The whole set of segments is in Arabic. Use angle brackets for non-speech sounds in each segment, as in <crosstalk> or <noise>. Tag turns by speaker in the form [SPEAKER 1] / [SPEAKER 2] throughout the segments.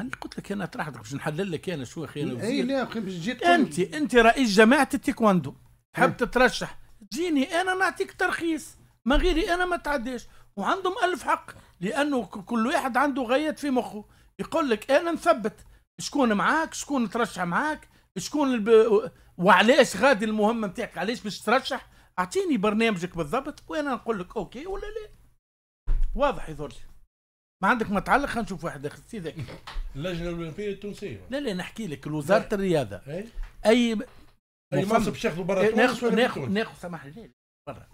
[SPEAKER 1] انا قلت لك انا طرحت باش نحلل لك انا شو اخي انا اي لا
[SPEAKER 2] باش جيت انت
[SPEAKER 1] انت رئيس جماعه التيكواندو حاب إيه. تترشح تجيني انا نعطيك ترخيص ما غيري انا ما تعداش وعندهم الف حق لانه كل واحد عنده غايات في مخه يقول لك انا نثبت شكون معاك شكون ترشح معاك شكون الب... وعلاش غادي المهمه نتاعك علاش باش ترشح اعطيني برنامجك بالضبط وانا نقول لك اوكي ولا لا واضح يظهر لي ما عندك ما تعلق خلينا نشوف واحد اخر سيدك اللجنه الاولمبيه التونسيه لا لا نحكي لك وزاره الرياضه إيه؟ اي اي منصب ياخذوا برا إيه، ناخذ ناخذ ناخذ ناخذ سامحني برا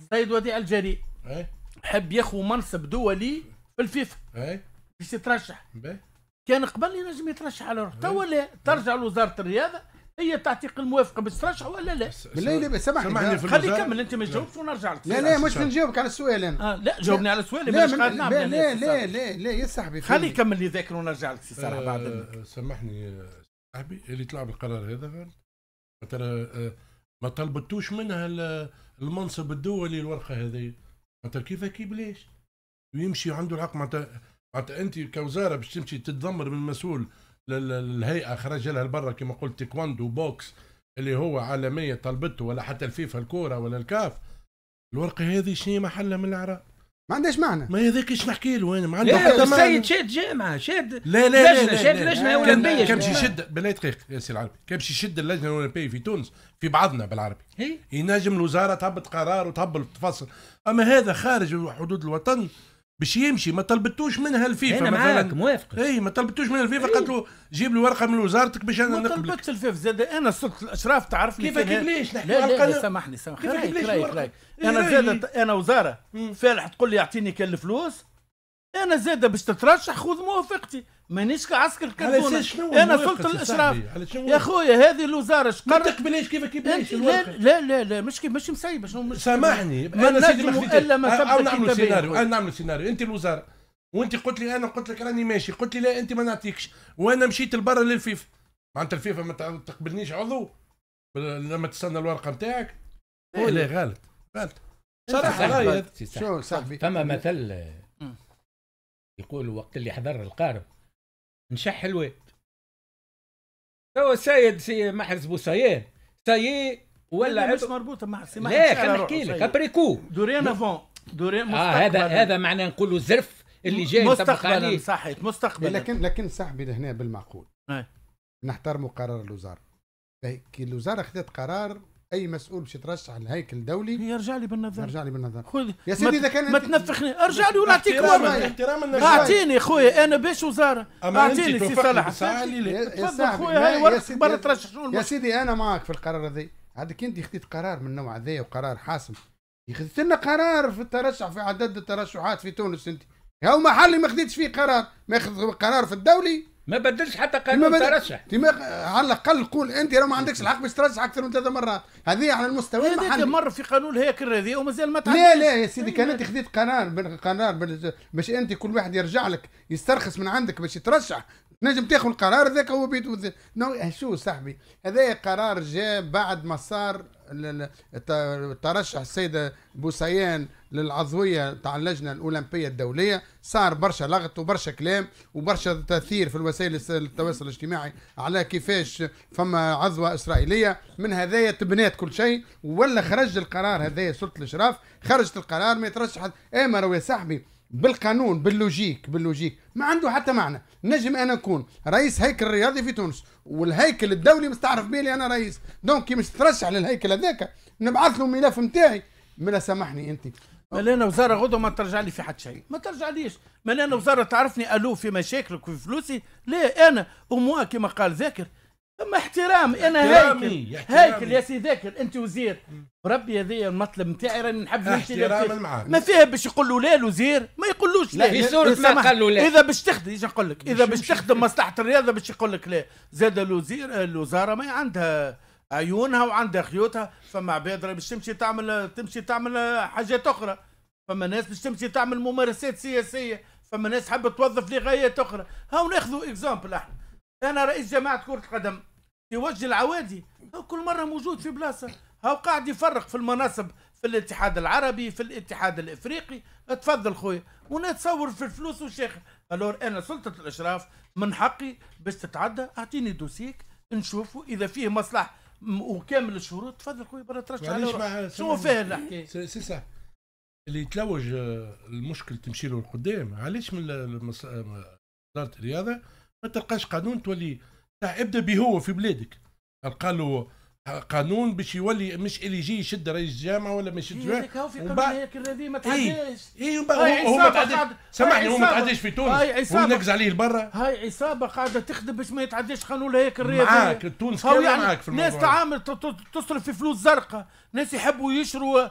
[SPEAKER 1] السيد وديع الجري إيه؟ حب ياخذ منصب دولي في الفيفا باش يترشح كان قبل ينجم يترشح على روحه تو ترجع لوزاره الرياضه هي تعتيق الموافقه بالسراج ولا لا؟ بالله لا سامحني خلي كمل انت ما تجاوبش ونرجع لك لا لا مش
[SPEAKER 2] نجاوبك على السؤال انا آه، لا جاوبني على سؤالي لا نعم لا يعني، لا, لا لا لا يا صاحبي خلي كمل لي ذاكر ونرجع لك سي
[SPEAKER 3] صالح آه، بعد سامحني آه، صاحبي اللي طلع بالقرار هذا ترى ما طلبتوش منها المنصب الدولي الورقه هذه معناتها كيف كي بلاش ويمشي عنده الحق معناتها معناتها انت كوزاره باش تمشي تتذمر من مسؤول للهيئه خرج لها لبرا كما قلت تيكواندو بوكس اللي هو عالميه طلبته ولا حتى الفيفا الكوره ولا الكاف الورقه هذه شنو محلها من العراق ما عندهاش معنى ما هذاك ايش نحكي له انا ما عنده حتى معنى السيد
[SPEAKER 4] شاد جامعه شاد لا لا لا لجنه شاد لجنه اولمبيه كان باش يشد
[SPEAKER 3] بالله دقيق يا سي العربي كان باش يشد اللجنه الاولمبيه في تونس في بعضنا بالعربي هي. ينجم الوزاره تهبط قرار وتهبط تفصل اما هذا خارج حدود الوطن باش يمشي ما طلبتوش منها الفيفا أنا مثلا معاك موافق اي ما طلبتوش منها الفيفا قالت له جيب لي ورقه من وزارتك باش انا نقبل ما طلبتش الفيفا زاد انا صرت الاشراف تعرفني كيف كيفاش نحكي لا لا, سامحني سامحني كيف كيف ليش
[SPEAKER 1] انا زاد انا وزاره فالح تقول لي اعطيني كان الفلوس انا زاده باش تترشح خذ موافقتي مانيش كعسكر كرتونه انا سلطه الاشراف يا خويا هذه الوزاره شقرت ما تقبليش كيف كيف لا, لا لا لا مش مش مسيب سامحني انا سيدي الا ما او
[SPEAKER 3] سيناريو انا نعمل سيناريو انت الوزاره وانت قلت لي انا قلت لك راني ماشي قلت لي لا انت ما نعطيكش وانا مشيت لبرا للفيفا معناتها الفيفا ما تقبلنيش عضو لما تستنى الورقه نتاعك إيه. لا غلط غلط
[SPEAKER 1] إيه. صراحه شو
[SPEAKER 3] صاحبي فما مثل
[SPEAKER 4] يقولوا وقت اللي حضر القارب نشح الواد توا السيد سي محرز بوسيان سي ولا مش
[SPEAKER 1] مربوطه مع سي محرز لا خلينا نحكي لك
[SPEAKER 4] ابريكو دورين افون دورين
[SPEAKER 2] آه هذا هذا
[SPEAKER 4] معناه نقولوا زرف اللي جاي مستقبلا صحيح مستقبلا إيه، لكن
[SPEAKER 1] لكن
[SPEAKER 2] صاحبي لهنا بالمعقول إيه. نحترموا قرار الوزاره إيه، كي الوزاره خدت قرار اي مسؤول باش يترشح لهيكل دولي يرجع لي بالنظر يرجع لي بالنظر خذ يا سيدي اذا كان ما تنفخني ارجع لي ونعطيك احتراما اعطيني خويا انا باش وزاره اعطيني سي صالح تفضل خويا هاي ورقه برا ترشح يا سيدي انا معك في القرار هذا عندك انت خديت قرار من النوع هذا وقرار حاسم خديت لنا قرار في الترشح في عدد الترشحات في تونس انت هو محل ما خديتش فيه قرار ما قرار في الدولي ما بدلش
[SPEAKER 1] حتى قانون ترشح
[SPEAKER 2] على الاقل قول انت لو ما عندكش الحق باش ترشح اكثر من ثلاث مرات هذه على المستوى المحلي
[SPEAKER 1] مره في قانون هيك هذه ومازال ما تعرفش لا لا يا سيدي كان انت
[SPEAKER 2] خذيت قرار قرار باش انت كل واحد يرجع لك يسترخص من عندك باش يترشح نجم تاخذ القرار ذاك هو بيت نو شو صاحبي هذا قرار جاء بعد ما صار الترشح السيده بوسيان للعضويه تاع اللجنه الاولمبيه الدوليه صار برشا لغط وبرشا كلام وبرشا تاثير في الوسائل التواصل الاجتماعي على كيفاش فما عضوه اسرائيليه من هذايا تبنات كل شيء ولا خرج القرار هذايا سلطه الاشراف خرجت القرار ما يترشح امر يا صاحبي بالقانون باللوجيك باللوجيك ما عنده حتى معنى نجم انا نكون رئيس هيكل رياضي في تونس والهيكل الدولي مستعرف بيه لي انا رئيس دونك كي مش ترشح
[SPEAKER 1] للهيكل هذاك نبعث له الملف نتاعي من سامحني انت مليانه وزاره غدوه ما ترجع لي في حد شيء ما ترجع ليش مليانه وزاره تعرفني الو في مشاكلك وفي فلوسي لا انا اموا كما قال ذاكر اما احترام انا هيكل هيكل يا سي ذاكر انت وزير ربي هذايا المطلب نتاعي راني نحب نمشي ما فيها باش يقول له لا الوزير ما يقولوش لا في صورة ما قال له لا اذا باش تخدم ايش نقول لك اذا باش تخدم مصلحه الرياضه باش يقول لك لا زاد الوزير الوزاره ما عندها عيونها وعندها خيوطها فما عباد باش تمشي تعمل تمشي تعمل حاجات اخرى فما ناس باش تمشي تعمل ممارسات سياسيه فما ناس حابه توظف لغايات اخرى هاو ناخذوا اكزامبل احنا انا رئيس جماعه كره القدم يوجه العوادي هاو كل مره موجود في بلاصه هاو قاعد يفرق في المناصب في الاتحاد العربي في الاتحاد الافريقي تفضل خويا ونتصور في الفلوس والشيخه الور انا سلطه الاشراف من حقي باش تتعدى اعطيني دوسيك نشوفوا اذا فيه مصلحه وكامل الشروط تفضل خويا برا ترش على شنو فيها الحكايه
[SPEAKER 3] سي صح اللي يتلوج آه، المشكل تمشي له القدام علاش من آه، وزاره الرياضه ما تلقاش قانون تولي ابدا به هو في بلادك قال له قانون باش يولي مش اللي يجي يشد رئيس الجامعه ولا إيه، ما يشدش رئيس الجامعة في
[SPEAKER 1] ما تعداش إيه، اي هو ما تعديش سامحني هو ما تعديش في تونس ونقز عليه لبرا هاي عصابه قاعده تخدم باش ما يتعداش قانون هيك الرياضية معاك تونس كامله يعني معاك في الموضوع ناس تعامل تصرف في فلوس زرقاء ناس يحبوا يشروا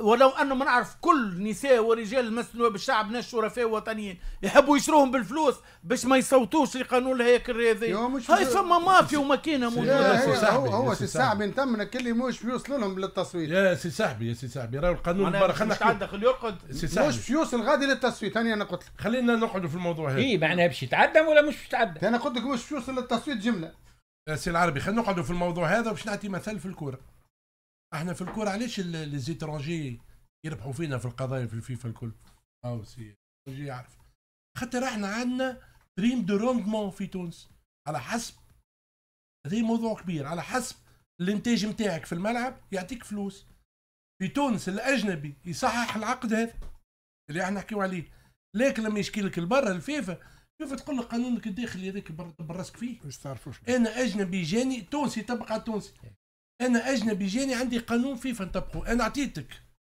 [SPEAKER 1] ولو انه ما نعرف كل نساء ورجال المسنوا بالشعب ناس شرفاء وطنيين يحبوا يشروهم بالفلوس باش ما يصوتوش لقانون الهيكل الرياضي هاي فما مافيا وماكينه موجوده هو هو سي صاحبي
[SPEAKER 2] من كل مش فلوس لهم للتصويت يا سي صاحبي يا سي صاحبي راهو القانون المره خلينا عندك
[SPEAKER 1] اللي يرقد مش
[SPEAKER 2] فلوس غادي للتصويت انا قلت لك خلينا نقعدوا في الموضوع هذا اي
[SPEAKER 4] معناها
[SPEAKER 1] باش
[SPEAKER 2] يتعدى ولا مش باش يتعدى
[SPEAKER 3] انا قلت لك مش باش يوصل للتصويت جمله سي العربي خلينا نقعدوا في الموضوع هذا باش نعطي مثال في الكوره احنا في الكوره علاش ليزيترونجي يربحوا فينا في القضايا في الفيفا الكل او سي يعرف خاطر احنا عندنا دريم دو روندمون في تونس على حسب هذا موضوع كبير على حسب الانتاج نتاعك في الملعب يعطيك فلوس في تونس الاجنبي يصحح العقد هذا اللي احنا نحكيو عليه لكن لما يشكي لك البر الفيفا كيف تقول لك قانونك الداخلي هذاك براسك فيه تعرفوش انا اجنبي جاني تونسي طبق على انا اجنبي جاني عندي قانون فيفا نطبقه انا عطيتك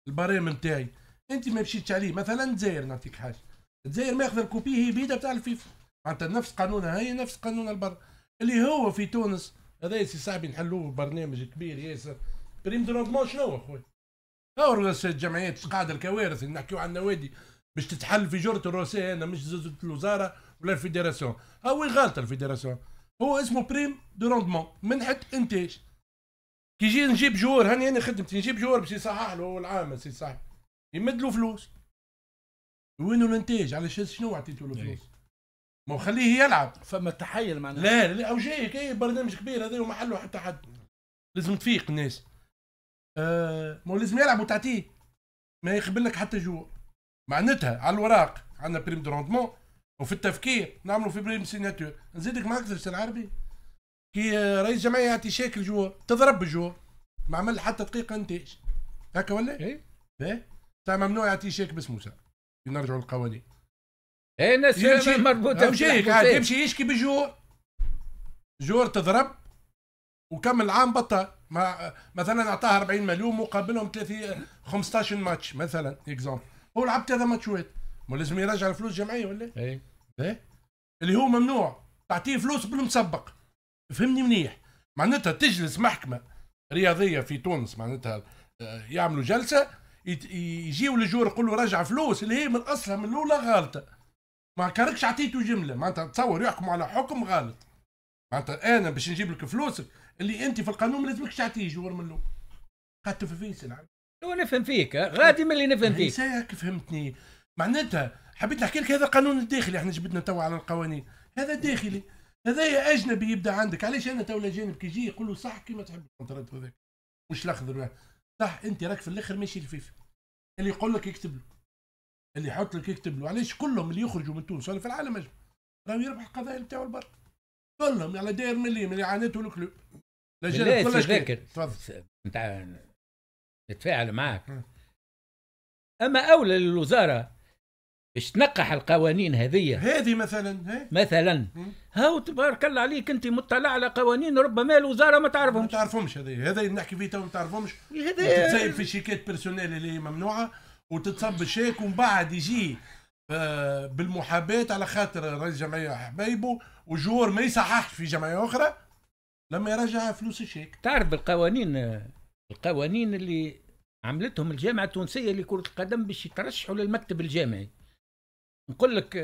[SPEAKER 3] البريم نتاعي انت ما مشيتش عليه مثلا زاير نعطيك حاجه زاير ماخذ الكوبي هي بيدا تاع الفيفا معناتها نفس قانونها هي نفس قانون البر اللي هو في تونس هذا يا سي صاحبي نحلوه برنامج كبير ياسر بريم دو روندمون شنو هو خويا هاو رؤساء الجمعيات باش قاعد الكوارث اللي نحكيو على النوادي باش تتحل في جرة الرؤساء انا مش زوزة الوزاره ولا الفيدراسيون هاو غالطه الفيدراسيون هو اسمه بريم دو روندمون منحة انتاج كي يجي نجيب جور هاني انا خدمتي نجيب جور باش يصحح له العام سي صح يمد له فلوس وينو الانتاج على شنو اعطيتو له إيه. فلوس ما خليه يلعب فما تحيل معناها لا لا او جاي كاي برنامج كبير هذا وما حلو حتى حد لازم تفيق الناس آه ما لازم يلعب وتعطيه ما يقبل لك حتى جور معناتها على الوراق عندنا بريم دو روندمون وفي التفكير نعملوا في بريم سيناتور نزيدك ما اكثرش العربي كي رئيس جمعيه يعطي شيك جوا تضرب جوا ما عمل حتى دقيقه انتاج هكا ولا؟ ايه ايه تاع ممنوع يعطي شيك باسمه ساعه نرجعوا للقوانين ايه الناس مربوطه بشيك إيه. يمشي يشكي بجور جور تضرب وكمل العام بطل ما مثلا اعطاه 40 مليون مقابلهم 30 15 ماتش مثلا اكزومبل هو لعب ثلاثه ماتشات ما لازم يرجع الفلوس جمعيه ولا؟ ايه ايه اللي هو ممنوع تعطيه فلوس بالمسبق فهمني منيح معناتها تجلس محكمه رياضيه في تونس معناتها آه، يعملوا جلسه يجيو لجور يقولوا رجع فلوس اللي هي من اصلها من الاولى غالطه ما كركش عطيته جمله معناتها تصور يحكموا على حكم غلط معناتها انا باش نجيب لك فلوسك اللي انت في القانون ما لازمكش تعطيه جور من الاول قعدت في فيس العام
[SPEAKER 4] نفهم فيك غادي ملي نفهم فيك هيك فهمتني
[SPEAKER 3] معناتها حبيت نحكي لك هذا قانون الداخلي احنا جبدنا توا على القوانين هذا داخلي هذايا اجنبي يبدا عندك علاش انا تو الاجانب كي يجي يقول له صح كيما تحب الكونترات هذاك مش الاخضر صح انت راك في الاخر ماشي الفيفا اللي يقول لك يكتب له اللي يحط لك يكتب له علاش كلهم اللي يخرجوا من تونس ولا في العالم اجمع راهو يربح القضايا نتاعو البر كلهم على داير ملي من اللي لك لو
[SPEAKER 4] لا كلها فاكر تفضل نتاع نتفاعل معاك اما اولى للوزاره باش تنقح القوانين هذيا هذه مثلا هي. مثلا هاو تبارك الله عليك انت مطلع على قوانين ربما الوزاره ما تعرفهمش ما تعرفهمش هذا هذا اللي نحكي فيه
[SPEAKER 3] تو ما تعرفهمش هذا في شيكات بيرسونيل اللي هي ممنوعه وتتصب الشيك ومن بعد يجي آه، بالمحاباه على خاطر رئيس جمعيه حبايبه وجور
[SPEAKER 4] ما يصححش في جمعيه اخرى لما يرجع فلوس الشيك تعرف القوانين القوانين اللي عملتهم الجامعه التونسيه لكره القدم باش يترشحوا للمكتب الجامعي نقول لك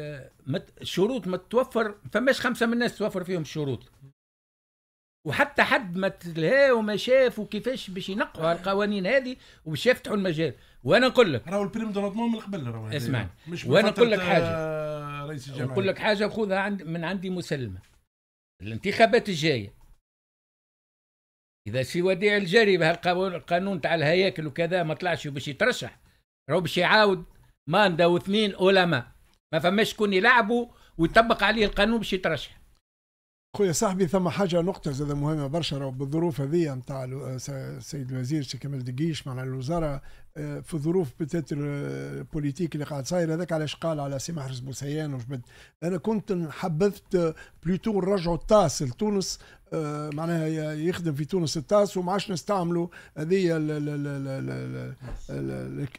[SPEAKER 4] الشروط آه، ما تتوفر فماش خمسه من الناس توفر فيهم الشروط وحتى حد ما تلهى وما شاف وكيفاش باش ينقوا آه. القوانين هذه وباش يفتحوا المجال وانا نقول لك راهو البريم دو من قبل راهو اسمع وانا نقول لك حاجه آه، رئيس الجمعيه نقول لك حاجه خذها عند من عندي مسلمه الانتخابات الجايه اذا سي وديع الجري بهالقانون تاع الهياكل وكذا ما طلعش باش يترشح راهو باش يعاود ماندا واثنين علماء ما فماش كون يلعبوا ويطبق عليه القانون باش يترشح
[SPEAKER 5] خويا صاحبي ثم حاجه نقطه زاد مهمه برشا بالظروف هذه نتاع السيد الوزير سي كمال دقيش مع الوزاره آه، في ظروف بتاتر آه، بوليتيك اللي قاعد صاير هذاك علاش قال على سي محرز بوسيان وجبد انا كنت حبذت بلوتو آه، نرجعوا الطاس لتونس آه، معناها يخدم في تونس التاس وما عادش نستعملوا هذه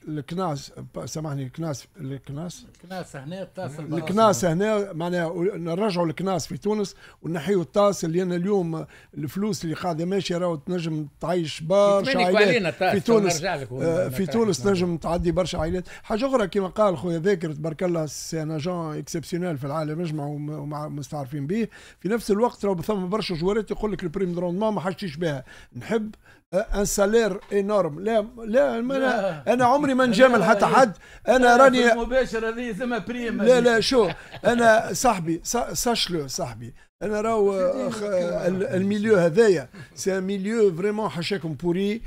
[SPEAKER 5] الكناس سامحني الكناس الكناس الكناس
[SPEAKER 1] هنا التاس الكناس
[SPEAKER 5] هنا معناها نرجعوا الكناس في تونس ونحيوا التاس لان اليوم الفلوس اللي قاعده ماشيه راهو تنجم تعيش برشا عائلات في تونس آه، في تونس تنجم تعدي برشا عائلات حاجه اخرى كما قال خويا ذاكر تبارك الله سي ان اجون اكسبسيونيل في العالم اجمع ومستعرفين به في نفس الوقت راهو ثم برشا جوار دخلت يقول لك البريم روندمون ما حشيش بها نحب آه، ان سالير انورم لا لا, لا انا عمري ما نجامل حتى حد انا راني
[SPEAKER 1] مباشر هذه ثم بريم لا لا شو
[SPEAKER 5] انا صاحبي ساشلو صاحبي انا راهو آه، الميليو هذايا سي ميليو فريمون حشاكم بوري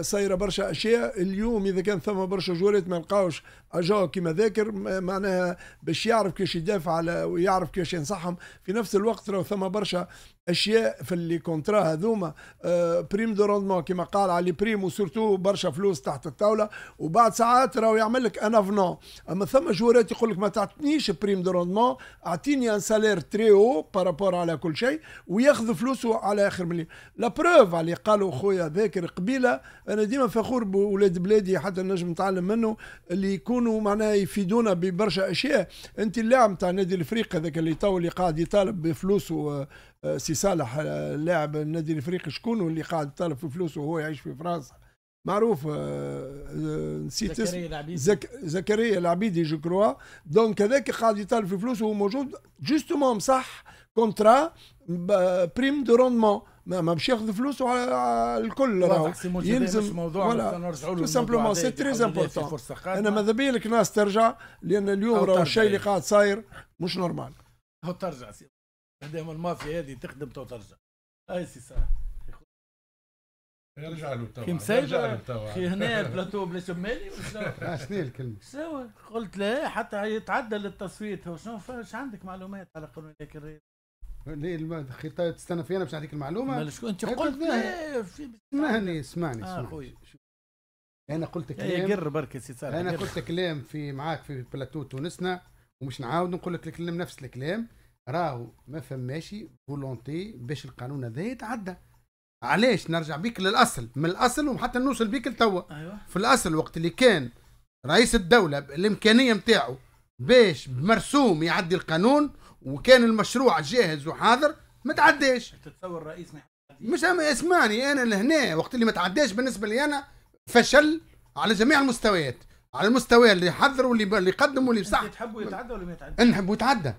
[SPEAKER 5] صايره برشا اشياء اليوم اذا كان ثم برشا جولات ما لقاوش اجو كيما ذاكر معناها باش يعرف كيفاش يدافع على ويعرف كيفاش ينصحهم في نفس الوقت راهو ثم برشا اشياء في اللي كونترا هذوما آه، بريم دو روندمون كيما قال علي بريم وسورتو برشا فلوس تحت الطاوله وبعد ساعات راهو يعمل لك ان افنون اما ثم جورات يقول لك ما تعطنيش بريم دو روندمون اعطيني ان سالير تري او بارابور على كل شيء وياخذ فلوسه على اخر مليون لا بروف اللي قالوا خويا ذاكر قبيله انا ديما فخور بولاد بلادي حتى نجم نتعلم منه اللي يكونوا معناها يفيدونا ببرشا اشياء انت اللاعب تاع نادي الافريق هذاك اللي تو اللي قاعد يطالب بفلوسه آه، سي صالح اللاعب آه، النادي الافريقي شكون اللي قاعد يطالب في فلوس وهو يعيش في فرنسا معروف آه، آه، نسيت زكريا زك... زكريا العبيدي جو كروا دونك هذاك قاعد يطالب في فلوس وهو موجود جوستومون صح كونترا بريم دو روندمون ما باش ياخذ فلوس على الكل راهو يلزم موضوع تو سامبلومون سي تري امبورتون انا ماذا بيا لك ناس ترجع لان اليوم راهو الشيء اللي قاعد صاير مش نورمال
[SPEAKER 1] هو ترجع سي هذه المافيا هذه تخدم وترجع اي سي صح
[SPEAKER 3] يرجع له تو يرجع له توا خي هنا البلاتو بلا شمالي شنو <laughs> آه، الكلمه؟
[SPEAKER 1] شنو قلت له حتى يتعدل التصويت هو شنو فاش عندك معلومات على قانون الكريم؟
[SPEAKER 2] ليه خطاب تستنى انا باش نعطيك المعلومه مالش شكون انت قلت لا
[SPEAKER 1] اسمعني
[SPEAKER 2] اسمعني اسمعني آه، انا قلت كلام قر برك سي انا قلت كلام في معاك في بلاتو تونسنا ومش نعاود نقول لك الكلام نفس الكلام راهو ما فماش فولونتي باش القانون هذا يتعدى علاش نرجع بيك للاصل من الاصل وحتى نوصل بيك لتوا أيوة. في الاصل وقت اللي كان رئيس الدوله الامكانيه نتاعو باش مرسوم يعدي القانون وكان المشروع جاهز وحاضر ما تعداش
[SPEAKER 1] تتصور رئيس ما
[SPEAKER 2] مش اسمعني انا لهنا وقت اللي ما تعداش بالنسبه لي انا فشل على جميع المستويات على المستوى اللي حذر واللي اللي قدم واللي بصح
[SPEAKER 1] تحبوا يتعدى ولا ما يتعدى؟
[SPEAKER 2] نحبوا يتعدى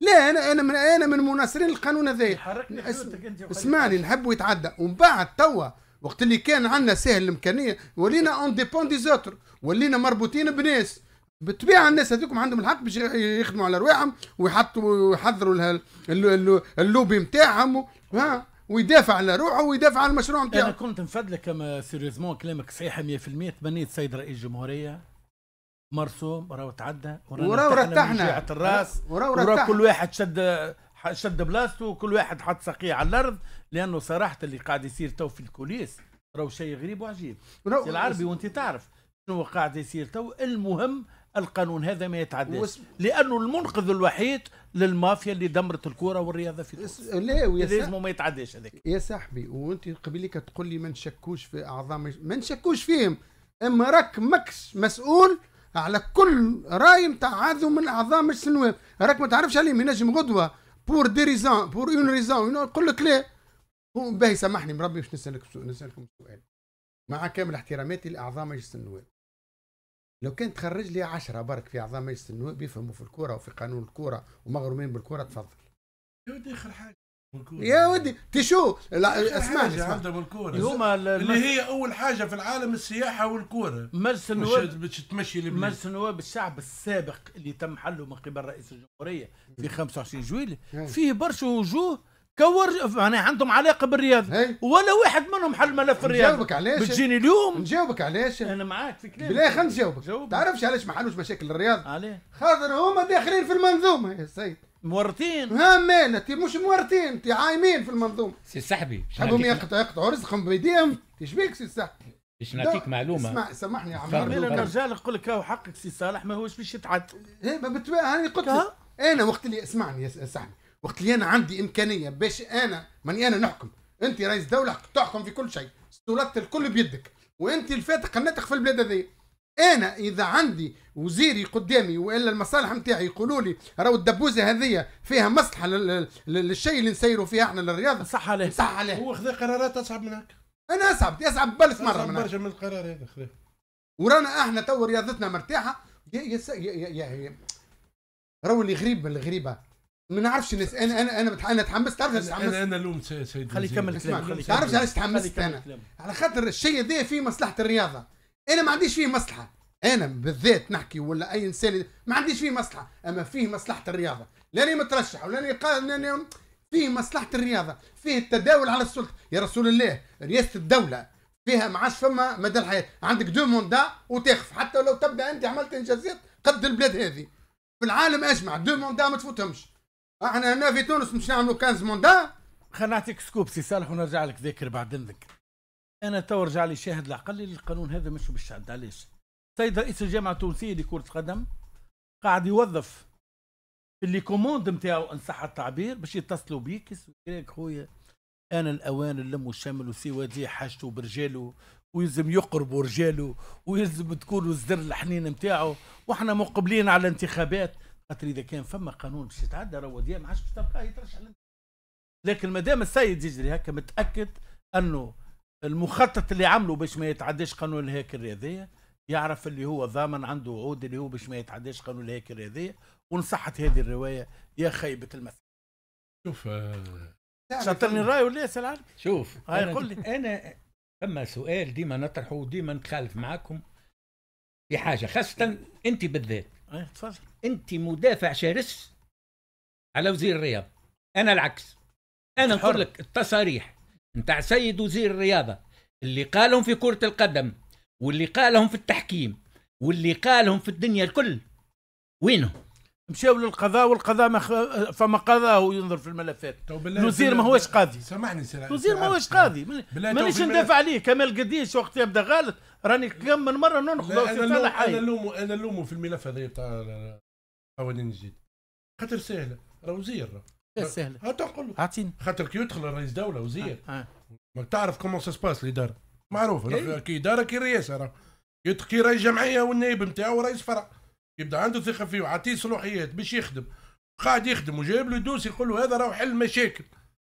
[SPEAKER 2] لا انا انا من انا من مناصرين القانون هذايا اسمعني نحبوا يتعدى ومن بعد توا وقت اللي كان عندنا سهل الامكانيه ولينا اون ديبون دي زوتر ولينا مربوطين بناس بالطبيعه الناس هذوكم عندهم الحق باش يخدموا على رواحهم ويحطوا ويحضروا اللوبي نتاعهم ها ويدافع على روحه ويدافع على المشروع نتاعو انا
[SPEAKER 1] كنت نفدلك كما سيريوزمون كلامك صحيح 100% تمنيت سيد رئيس الجمهوريه مرسوم وراه تعدى وراه رتحنا وجعت الراس وراه كل واحد شد شد بلاصته وكل واحد حط ساقيه على الارض لانه صراحه اللي قاعد يصير تو في الكوليس راهو شيء غريب وعجيب العربي وانت تعرف شنو قاعد يصير تو المهم القانون هذا ما يتعداش لانه المنقذ الوحيد للمافيا اللي دمرت الكوره والرياضه في تونس لا ويا لازم ما يتعداش هذاك يا صاحبي وانت قبيلك تقول لي ما نشكوش
[SPEAKER 2] في اعضاء ما نشكوش فيهم اما راك ماكش مسؤول على كل راي نتاع عضو من اعضاء مجلس النواب راك ما تعرفش عليه ينجم غدوه بور دي ريزون بور اون ريزون يقول لك لا باهي سامحني مربي باش نسالك نسالكم سؤال مع كامل احتراماتي لاعضاء مجلس النواب لو كان تخرج لي عشرة برك في اعضاء مجلس النواب يفهموا في الكوره وفي قانون الكوره ومغرومين بالكوره تفضل يا
[SPEAKER 3] اخر حاجه يا ودي تشو لا اسمعني اللي هما اللي هي اول حاجه في العالم السياحه والكوره
[SPEAKER 1] مجلس النواب باش تمشي مجلس النواب الشعب السابق اللي تم حله من قبل رئيس الجمهوريه في 25 جويلي فيه برشا وجوه كور يعني عندهم علاقه بالرياضه ولا واحد منهم حل ملف الرياضه نجاوبك علاش بتجيني اليوم نجاوبك
[SPEAKER 2] علاش انا معاك في كلامك بلا خلينا
[SPEAKER 1] نجاوبك تعرفش علاش ما حلوش مشاكل
[SPEAKER 2] الرياضه علاش خاطر هما داخلين في المنظومه يا سيد مورطين هامين انت مش مورطين انت عايمين في المنظومه
[SPEAKER 4] سي سحبي حبهم
[SPEAKER 2] يقطعوا يقطعوا رزقهم بايديهم ايش بيك سي سحبي
[SPEAKER 4] باش نعطيك معلومه اسمع سامحني
[SPEAKER 2] يا عمار نرجع لك نقول لك هو حقك سي صالح ما هوش باش يتعد ايه بتبقى هاني قلت لك انا وقت اللي اسمعني يا سحبي وقت اللي انا عندي امكانيه باش انا ماني انا نحكم انت رئيس دوله تحكم في كل شيء سلطه الكل بيدك وانت الفاتح قناتك في البلاد هذه انا اذا عندي وزيري قدامي والا المصالح نتاعي يقولوا لي راهو الدبوزه هذه فيها مصلحه للشيء اللي نسيروا فيها احنا للرياضه صح عليه صح عليه هو خذ قرارات اصعب من هكا انا اصعب اصعب بلس مره أصعب من برشا من القرار هذا خذ ورانا احنا تو رياضتنا مرتاحه يا يا يا يا, يا. يا. راهو اللي غريب الغريبه ما نعرفش نس... انا انا انا انا تحمست تعرف علاش تحمست انا انا
[SPEAKER 3] لوم سيدي خلي كمل كلامك تعرف علاش تحمست انا
[SPEAKER 2] على خاطر الشيء هذا فيه مصلحه الرياضه انا ما عنديش فيه مصلحه انا بالذات نحكي ولا اي انسان ما عنديش فيه مصلحه اما فيه مصلحه الرياضه لاني مترشح ولاني قائد لاني فيه مصلحه الرياضه فيه التداول على السلطه يا رسول الله رئاسه الدوله فيها ما عادش فما مدى الحياه عندك دو موندا وتخف حتى لو تبدا انت عملت انجازات قد البلاد هذه في العالم اجمع دو موندا ما تفوتهمش أه، احنا هنا في تونس مش نعملوا
[SPEAKER 1] 15 موندا خلينا نعطيك سكوب سي صالح ونرجع لك ذاكر بعد اذنك انا تو رجع لي شاهد العقل القانون هذا مش بالشعب علاش سيد رئيس الجامعه التونسيه لكره القدم قاعد يوظف اللي كوموند نتاعو ان صح التعبير باش يتصلوا بيك يسولك خويا انا الاوان نلموا الشمل وسوادي حاجته برجاله ويلزم يقربوا رجاله ويلزم تكونوا الزر الحنين نتاعو واحنا مقبلين على انتخابات خاطر اذا كان فما قانون باش يتعدى راهو ما عادش باش تبقى يترشح لكن ما دام السيد يجري هكا متاكد انه المخطط اللي عمله باش ما يتعداش قانون الهيكل هذايا يعرف اللي هو ضامن عنده وعود اللي هو باش ما يتعداش قانون الهيكل هذايا ونصحت هذه الروايه يا خيبه المثل شوف
[SPEAKER 4] آه،
[SPEAKER 1] شاطرني الراي ولا يا العربي
[SPEAKER 4] شوف هاي لي انا فما سؤال ديما نطرحه وديما نتخالف معاكم في حاجه خاصه انت بالذات ايه تفضل انت مدافع شرس على وزير الرياض انا العكس انا نقول لك التصاريح نتاع سيد وزير الرياضه اللي قالهم في كره القدم واللي قالهم في التحكيم واللي قالهم في الدنيا الكل وينهم مشاو للقضاء والقضاء مخ... فما قضاء وينظر في الملفات
[SPEAKER 1] الوزير ما هوش قاضي سامحني الوزير ما هوش قاضي مانيش ندافع عليه كمال قديش وقت يبدا غلط راني كم من مره ننقض انا نلومه انا نلومه
[SPEAKER 3] في الملف هذا تاع قوانين الجديد خاطر سهله راه وزير
[SPEAKER 1] سهله هات
[SPEAKER 3] نقول له اعطيني خاطر كي يدخل رئيس دوله وزير آه. تعرف كومون سا سباس الاداره معروف إيه. كي اداره كي رئيس يدخل كي رئيس جمعيه والنائب نتاعو رئيس فرع يبدا عنده ثقه فيه وعطيه صلوحيات باش يخدم قاعد يخدم وجايب له دوس يقول له هذا راهو حل مشاكل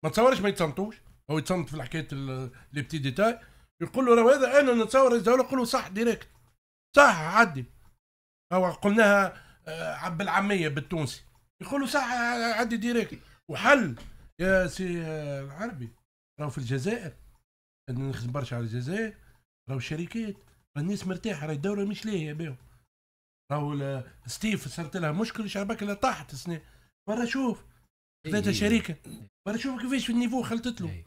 [SPEAKER 3] ما تصورش ما يتصنتوش هو يتصنت في الحكايه لي بتي ديتاي يقول له راهو هذا انا نتصور رئيس دوله يقول له صح ديريكت صح عدي أو قلناها آه، بالعاميه بالتونسي يقول له صح عدي ديريكت وحل يا سي العربي آه، راهو في الجزائر انا نخدم برشا على الجزائر راهو الشركات راه الناس مرتاحه راهي الدوله مش ليه بيهم راهو ستيف صارت لها مشكل شعبك اللي طاحت السنه برا شوف ثلاثه إيه. شركه برا شوف كيفاش في النيفو خلطت له إيه.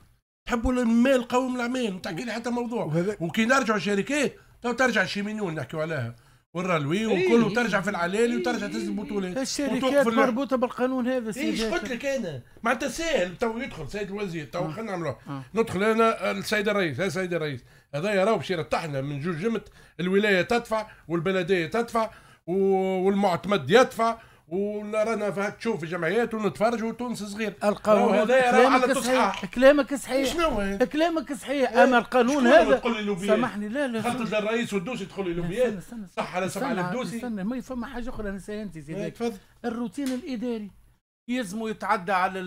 [SPEAKER 3] تحبوا المال قوم الاعمال ما تحكي لي حتى موضوع وكي نرجعوا الشركات تو ترجع الشيمينيون نحكيو عليها والرلوي إيه، وكله وترجع إيه. في العلالي وترجع إيه. تهز بطولات الشركات مربوطه
[SPEAKER 1] بالقانون هذا سيدي ايش قلت لك
[SPEAKER 3] انا معناتها ساهل تو يدخل سيد الوزير تو آه. خلينا نعملوها آه. ندخل انا السيد الرئيس يا سيد الرئيس هذا راهو باش يرتحنا من جوج جمت الولايه تدفع والبلديه تدفع والمعتمد يدفع ولا رانا تشوف في جمعيات ونتفرجوا تونس صغير القانون هذا كلامك صحيح
[SPEAKER 1] كلامك صحيح شنو كلامك صحيح اما القانون هذا سامحني لا لا خاطر الرئيس والدوسي يدخل للوبيات صح على سبعه الدوسي استنى ما فما حاجه اخرى نسيت ساهمتي إيه، تفضل الروتين الاداري يلزموا يتعدى على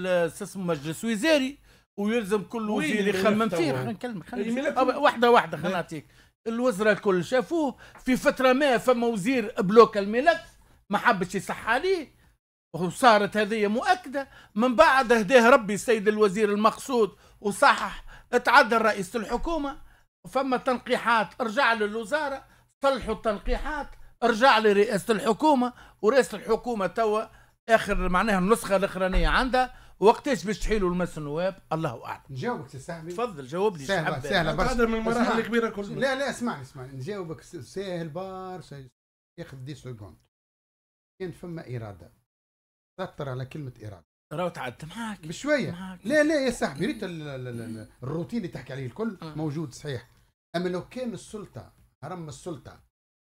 [SPEAKER 1] اسمه مجلس وزاري ويلزم كل وزير يخمم فيه خلينا نكلم واحده واحده خلينا إيه. نعطيك الوزراء الكل شافوه في فتره ما فما وزير بلوك الملف ما حبش يصح عليه وصارت هذه مؤكده من بعد هداه ربي السيد الوزير المقصود وصحح اتعدل رئيس الحكومه فما تنقيحات ارجع للوزاره صلحوا التنقيحات ارجع لرئاسه الحكومه ورئاسه الحكومه توا اخر معناها النسخه الاخرانيه عندها وقتاش باش تحيلوا المس النواب الله اعلم نجاوبك سي صاحبي تفضل جاوب لي سهله سهله برشا من المراحل الكبيره كلها لا لا اسمعني
[SPEAKER 2] اسمعني نجاوبك سهل برشا ياخذ دي سكوند كان فما اراده سطر على كلمه اراده
[SPEAKER 1] راهو تعدت معاك بشويه
[SPEAKER 2] معاك. لا لا يا صاحبي ريت الروتين اللي تحكي عليه الكل آه. موجود صحيح اما لو كان السلطه هرم السلطه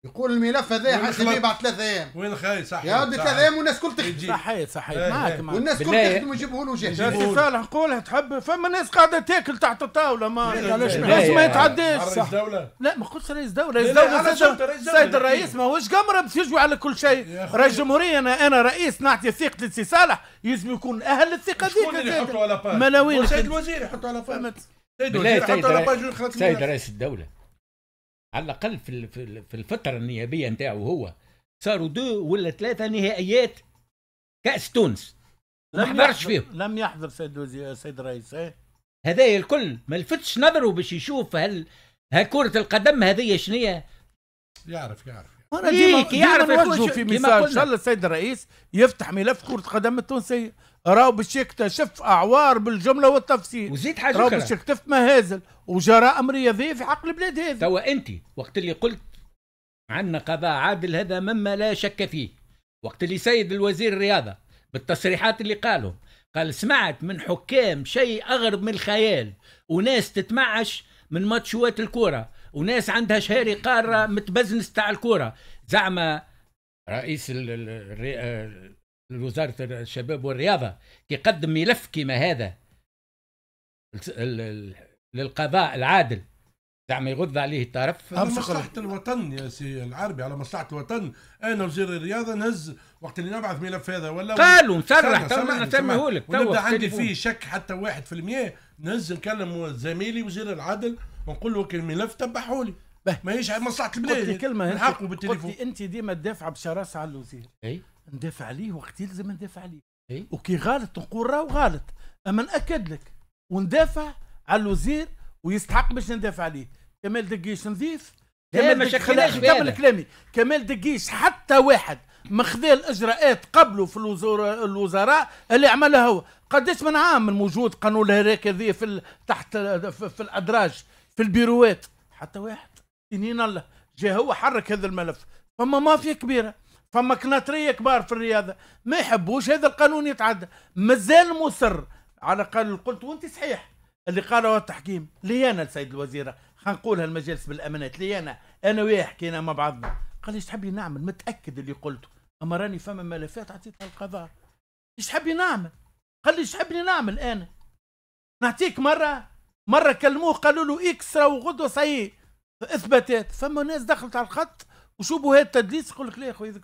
[SPEAKER 2] يقول الملف هذا حاسبيه بعد ثلاث ايام
[SPEAKER 3] وين خاي صحيح يا ودي ثلاث ايام والناس كل تخدم صحيح صحيح إيه. معك معك والناس كل تخدم ويجيبوا له جاهز يا
[SPEAKER 1] صالح قولها تحب فما ناس قاعده تاكل تحت الطاوله ما علاش إيه. إيه. ما يتعداش دولة لا ما قلتش رئيس دوله رئيس دوله السيد الرئيس ماهوش قمره بس يجوا على كل شيء رئيس الجمهوريه انا انا رئيس نعطي ثقتي لسي صالح يلزم يكون اهل الثقه على باج؟ السيد الوزير يحطوا على ملاوين السيد الوزير يحطوا على باج؟ سيد الوزير يحطوا على باج سيد
[SPEAKER 4] رئيس الدوله على الاقل في في الفتره النيابيه نتاعو هو صاروا دو ولا ثلاثه نهائيات كاس تونس
[SPEAKER 5] ما حضرش فيهم
[SPEAKER 4] لم يحضر سيد سيد رئيس إيه؟ هذايا الكل ما لفتش نظره باش يشوف هل كرة القدم هذه شنية
[SPEAKER 3] يعرف
[SPEAKER 1] يعرف انا ديما, إيه، ديما يعرف في مثال ان شاء الله السيد الرئيس يفتح ملف كرة القدم التونسية راهو باش يكتشف اعوار بالجمله والتفصيل وزيد حاجه راهو باش يكتشف مهازل وجرائم رياضيه في حق البلاد
[SPEAKER 4] هذه توا انت وقت اللي قلت عندنا قضاء عادل هذا مما لا شك فيه وقت اللي سيد الوزير الرياضه بالتصريحات اللي قالهم قال سمعت من حكام شيء اغرب من الخيال وناس تتمعش من ماتشوات الكوره وناس عندها شهاري قاره متبزنس تاع الكوره زعما رئيس آه، لوزارة الشباب والرياضه يقدم ملف كما هذا للقضاء العادل زعما يغض عليه الطرف على مصلحة
[SPEAKER 3] الوطن يا سي العربي على مصلحة الوطن أنا وزير الرياضة نهز وقت اللي نبعث ملف هذا ولا قالوا نصرح تو لك ونبدا عندي فيه شك حتى واحد في المية نهز نكلم زميلي وزير العدل ونقول له الملف
[SPEAKER 1] لي ماهيش مصلحة البلاد قلت كلمة نحقوا بالتليفون قلت أنت ديما تدافع بشراسة على الوزير أي ندافع عليه وقت يلزم ندافع عليه إيه؟ وكي غلط نقول راهو غلط اما ناكد لك وندافع على الوزير ويستحق باش ندافع عليه كمال دقيش نظيف كمال دقيش كمل كلامي كمال دقيش حتى واحد ما خذا الاجراءات قبله في الوزراء, الوزراء اللي عملها هو قداش من عام من قانون الهراك هذا في تحت في الادراج في البيروات حتى واحد سنين الله جا هو حرك هذا الملف فما مافيا كبيره فما كناطريه كبار في الرياضه ما يحبوش هذا القانون يتعدى مازال مصر على قال قلت وانت صحيح اللي قالوا التحكيم لي انا السيد الوزيره خنقولها المجالس بالامانات لي انا انا وياه حكينا مع بعضنا قال لي تحبي نعمل متاكد اللي قلته اما راني فما ملفات عطيتها القضاء ايش تحبي نعمل قال لي ايش تحبني نعمل انا نعطيك مره مره كلموه قالوا له اكس وغدوه صي اثباتات فما ناس دخلت على الخط وشبهات التدليس يقول لك لا يا خويا هذاك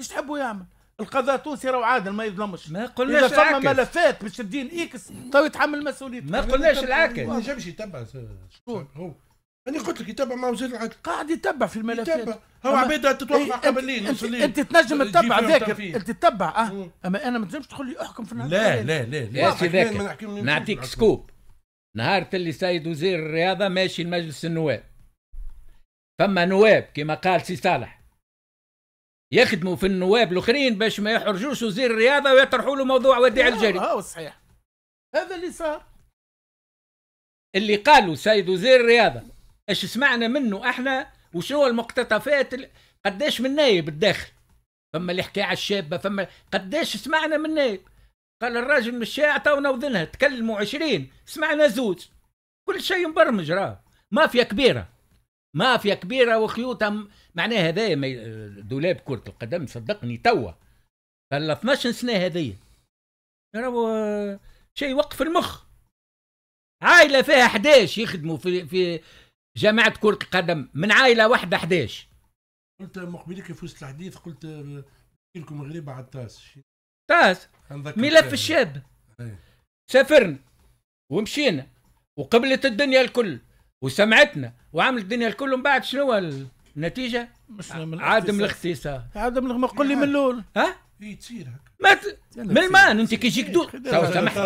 [SPEAKER 1] ايش تحبوا يعمل؟ القضاء التونسي راهو عادل ما يظلمش ما قلناش اذا ثم ملفات باش تدين اكس تو يتحمل مسؤوليته ما قلناش العكس ما ينجمش يتبع شكون هو انا قلت لك يتبع مع وزير العدل قاعد يتبع في الملفات يتبع هو عباد تتوقع قبل إيه، لين انت, انت تنجم تتبع ذاك انت تتبع اه اما انا ما تنجمش تقول لي احكم في لا لا لا لا يا سي نعطيك
[SPEAKER 4] سكوب نهار اللي سيد وزير الرياضه ماشي لمجلس النواب فما نواب كما قال سي صالح يخدموا في النواب الاخرين باش ما يحرجوش وزير الرياضه ويطرحوا له موضوع وديع الجري اه صحيح هذا اللي صار اللي قالوا سيد وزير الرياضه اش سمعنا منه احنا وشنو المقتطفات قداش من نايب الداخل فما اللي حكى على الشابه فما قداش سمعنا من نايب قال الراجل مش عطاونا وذنها تكلموا عشرين سمعنا زوج كل شيء مبرمج راه مافيا كبيره مافيا كبيره وخيوطها معناها هذايا دولاب كره القدم صدقني توا ال 12 سنه هذيا شيء وقف المخ عائله فيها 11 يخدموا في في جامعه كره القدم من عائله واحده 11
[SPEAKER 3] قلت مقبلك في وسط الحديث قلت لكم غريب على التاس
[SPEAKER 4] تاس ملف الشاب إيه. سافرنا ومشينا وقبلت الدنيا الكل وسمعتنا وعامل الدنيا الكل من بعد شنو النتيجه؟ عدم الاختصاص عدم ما قول لي من الاول ها؟ اي تصير ما ت...
[SPEAKER 1] من المان
[SPEAKER 4] انت كي يجيك إيه، دوسي لو سمحت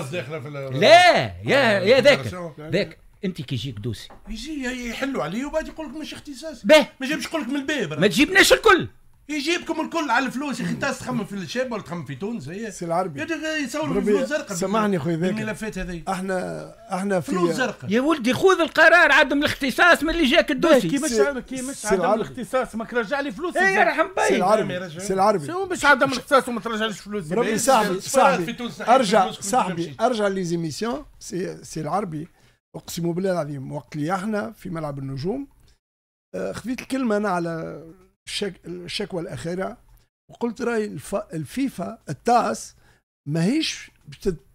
[SPEAKER 4] لا يا آه، يا ذاك ذاك انت كي يجيك دوسي
[SPEAKER 1] يجي يحلوا
[SPEAKER 3] عليه وبعد يقول لك مش اختصاص ما جابش يقول لك من الباب ما
[SPEAKER 4] تجيبناش الكل
[SPEAKER 3] يجيبكم الكل على الفلوس يا اخي انت تخمم في الشاب ولا تخمم في تونس هي سي العربي يسولوا فلوس زرقاء سامحني خويا ذاك
[SPEAKER 4] الملفات هذه احنا احنا في فلوس زرقاء يا ولدي خذ القرار عدم الاختصاص من اللي جاك الدوسي كي مش كي مش عدم
[SPEAKER 1] الاختصاص ماك رجع لي فلوس اي يرحم بي سي العربي سي العربي مش عدم الاختصاص وما ترجعليش فلوس ربي صاحبي صاحبي ارجع صاحبي
[SPEAKER 5] ارجع ليزيميسيون سي سي العربي اقسم بالله العظيم وقت اللي احنا في ملعب النجوم آه، خذيت الكلمه انا على الشكوى الأخيرة وقلت رأي الفيفا التاس ماهيش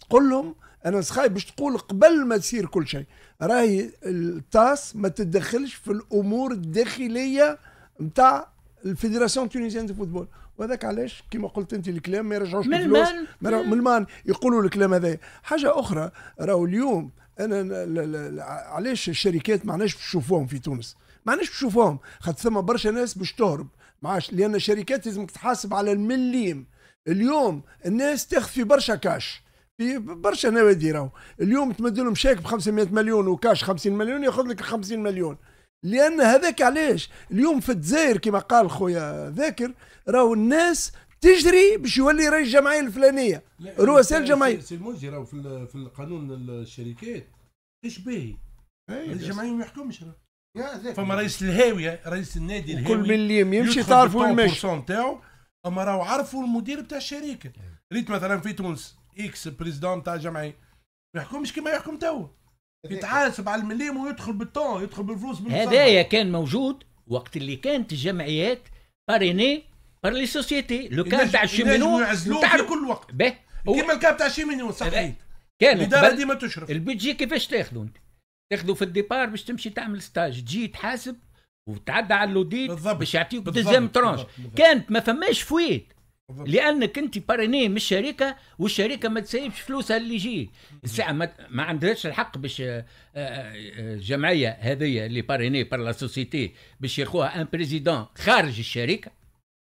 [SPEAKER 5] تقول لهم انا خايف باش تقول قبل ما تصير كل شيء راهي التاس ما تتدخلش في الامور الداخليه نتاع الفيدراسيون التونيزيان دي فوتبول وهذاك علاش كما قلت انت الكلام ما يرجعوش من الفلوس من المان يقولوا الكلام هذا حاجه اخرى راهو اليوم انا علاش الشركات ما عناش تشوفوهم في تونس معناش تشوفهم خاطر ثم برشا ناس باش تهرب معاش لان الشركات لازمك تحاسب على المليم اليوم الناس تاخذ في برشا كاش في برشا نوادي راهو اليوم تمد لهم شيك ب 500 مليون وكاش 50 مليون ياخذ لك 50 مليون لان هذاك علاش اليوم في الجزائر كما قال خويا ذاكر راهو الناس تجري باش يولي رئيس الجمعيه الفلانيه رؤساء الجمعيه سي
[SPEAKER 3] الموجي راهو في القانون الشركات ايش باهي إيه، الجمعيه ما يحكمش فما رئيس الهاويه رئيس النادي الهاوي كل من اللي يمشي تعرفوا المشي نتاعو اما راهو عرفوا المدير بتاع الشركه ريت مثلا في تونس اكس بريزدون تاع الجمعيه ما يحكمش كما يحكم توا يتعاسب على المليم ويدخل بالطون يدخل بالفلوس هذايا
[SPEAKER 4] كان موجود وقت اللي كانت الجمعيات باريني بار لي سوسيتي لو كان تاع الشيمينو تعرف كل وقت كيما الكاب تاع الشيمينو صحيح كان الاداره ديما تشرف البيجي كيفاش تاخذوا انت تاخذوا في الديبار باش تمشي تعمل ستاج تجي تحاسب وتعدى على اللوديت باش يعطيوك دوزيام ترونش كانت ما فماش فويت لانك انت باريني من الشركه والشركه ما تسيبش فلوسها اللي يجي الساعه ما, ما عندهاش الحق باش آه، آه، آه، الجمعيه هذه اللي باريني بار لا سوسيتي باش ياخوها ان بريزيدون خارج الشركه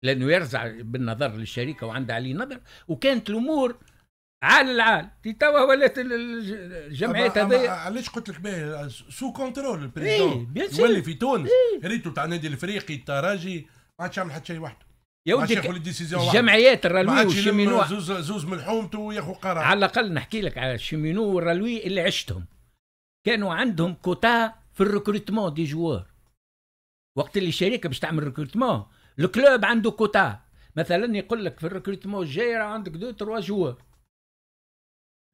[SPEAKER 4] لانه يرجع بالنظر للشركه وعندها عليه نظر وكانت الامور عال العال تي توا ولات الجمعيات هذيا
[SPEAKER 3] علاش قلت لك باهي سو كونترول البريزيدون إيه يولي في تونس إيه؟ ريتو تاع النادي الافريقي التراجي ما عادش يعمل حتى شيء وحده يا ودي الجمعيات الرلوي والشيمينو زوز
[SPEAKER 4] زوز من حومته ياخذ قرار على الاقل نحكي لك على الشيمينو والرلوي اللي عشتهم كانوا عندهم كوتا في الركروتمون دي جوار وقت اللي شركه باش تعمل ريكروتمون الكلوب عنده كوتا مثلا يقول لك في الركروتمون الجاي عندك دو تروا جوار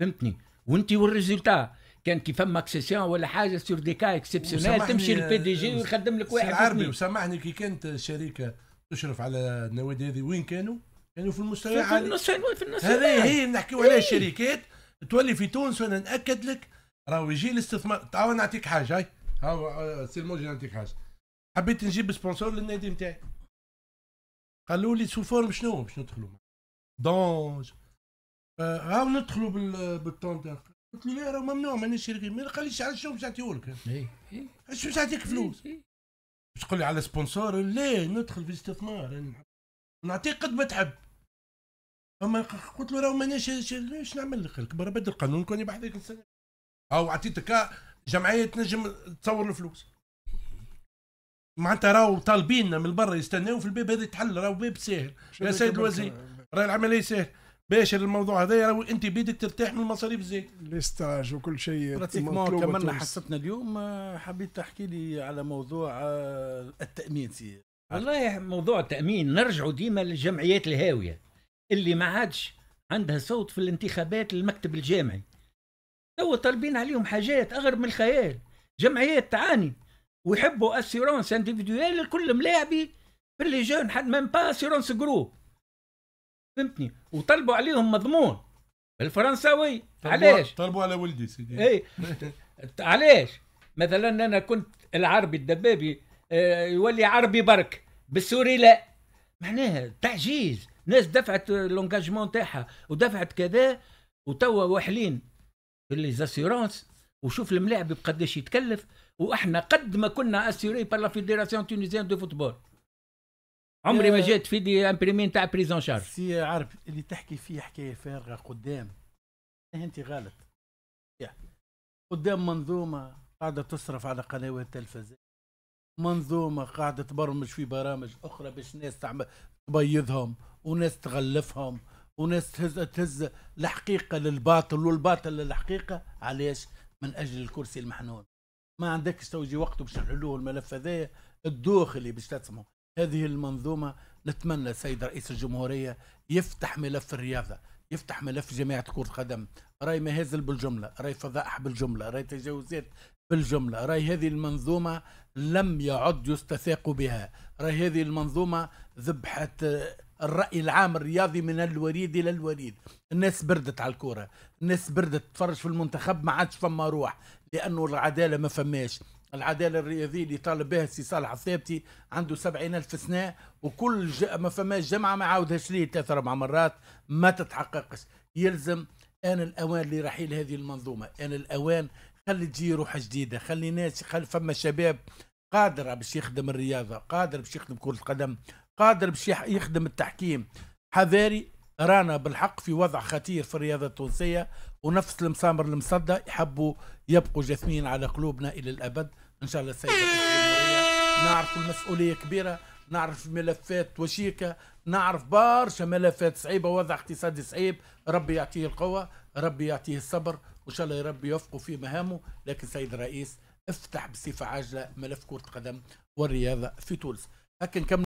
[SPEAKER 4] فهمتني وانت والريزلتا كان كي فما اكسيسيون ولا حاجه سور دي كا اكسبسيونيل تمشي للبي دي جي ويخدم لك واحد عربي
[SPEAKER 3] وسامحني كي كانت الشركه تشرف على النوادي هذه وين كانوا؟ كانوا في المستوى العالي في النص في النص هذه هي نحكيو عليها الشركات إيه. تولي في تونس وانا ناكد لك راهو يجي الاستثمار تعاون نعطيك حاجه هاي هاو سي الموجي نعطيك حاجه حبيت نجيب سبونسور للنادي نتاعي قالوا لي سو فورم شنو باش ندخلوا دونج هاو ندخلوا بالطون تاعك قلت له لا راه ممنوع ماني شريكي ما قاليش على شنو باش لك اي شنو باش نعطيك فلوس باش تقول لي على سبونسور لا ندخل في استثمار نعطيك قد ما تحب اما قلت له راه مانيش ليش نعمل لك الكبر بدل القانون كوني بحذاك السنه او عطيتك جمعيه تنجم تصور الفلوس معناتها راهو طالبيننا من برا يستناو في الباب هذا يتحل راهو باب ساهل يا سيد الوزير راه العمليه ساهل باشر الموضوع هذا راهو انت بيدك ترتاح من المصاريف زي
[SPEAKER 5] ليستاج وكل شيء براتيكمون كملنا حصتنا
[SPEAKER 1] اليوم آه، حبيت تحكي لي على
[SPEAKER 4] موضوع آه، التامين سي
[SPEAKER 5] والله موضوع التامين
[SPEAKER 4] نرجعوا ديما للجمعيات الهاويه اللي ما عادش عندها صوت في الانتخابات للمكتب الجامعي تو طالبين عليهم حاجات اغرب من الخيال جمعيات تعاني ويحبوا اسيرونس انديفيدويال لكل ملاعبي في لي جون حد ميم با اسيرونس جروب فهمتني وطلبوا عليهم مضمون بالفرنساوي علاش طلبوا على ولدي سيدي اي <laughs> علاش مثلا انا كنت العربي الدبابي آه، يولي عربي برك بالسوري لا معناها تعجيز ناس دفعت لونجاجمون تاعها ودفعت كذا وتوا واحلين في لي وشوف الملاعب بقداش يتكلف واحنا قد ما كنا اسيوري بار لا فيديراسيون تونيزيان دو فوتبول عمري ما آه، جيت في دي امبريمين تاع بريزون شارج
[SPEAKER 1] سي عارف اللي تحكي فيه حكايه فارغه قدام إيه انت غلط قدام منظومه قاعده تصرف على قنوات تلفزيون منظومه قاعده تبرمج في برامج اخرى باش ناس تعمل تبيضهم وناس تغلفهم وناس تهز تهز الحقيقه للباطل والباطل للحقيقه علاش من اجل الكرسي المحنون ما عندكش توجي وقته باش نحلوه الملف هذايا الدوخ اللي باش تسمعه هذه المنظومة نتمنى السيد رئيس الجمهورية يفتح ملف الرياضة يفتح ملف جماعة كرة القدم راي مهازل بالجملة راي فضائح بالجملة راي تجاوزات بالجملة راي هذه المنظومة لم يعد يستثاق بها راي هذه المنظومة ذبحت آه، الرأي العام الرياضي من الوريد إلى الوريد الناس بردت على الكرة الناس بردت تفرج في المنتخب ما عادش فما روح لأنه العدالة ما فماش العداله الرياضيه اللي طالب بها السي صالح الثابتي عنده سبعين الف سنه وكل ج... ما فماش جمعه ما عاودهاش ليه ثلاث اربع مرات ما تتحققش يلزم ان الاوان لرحيل هذه المنظومه ان الاوان خلي تجي روح جديده خلي ناس خلي فما شباب قادر باش يخدم الرياضه قادر باش يخدم كره القدم قادر باش يخدم التحكيم حذاري رانا بالحق في وضع خطير في الرياضه التونسيه ونفس المسامر المصدى يحبوا يبقوا جاثمين على قلوبنا الى الابد ان شاء الله السيده نعرف المسؤوليه كبيره نعرف ملفات وشيكه نعرف برشا ملفات صعيبه وضع اقتصادي صعيب ربي يعطيه القوه ربي يعطيه الصبر وان شاء الله ربي يوفقه في مهامه لكن سيد الرئيس افتح بصفه عاجله ملف كره القدم والرياضه في تونس لكن كم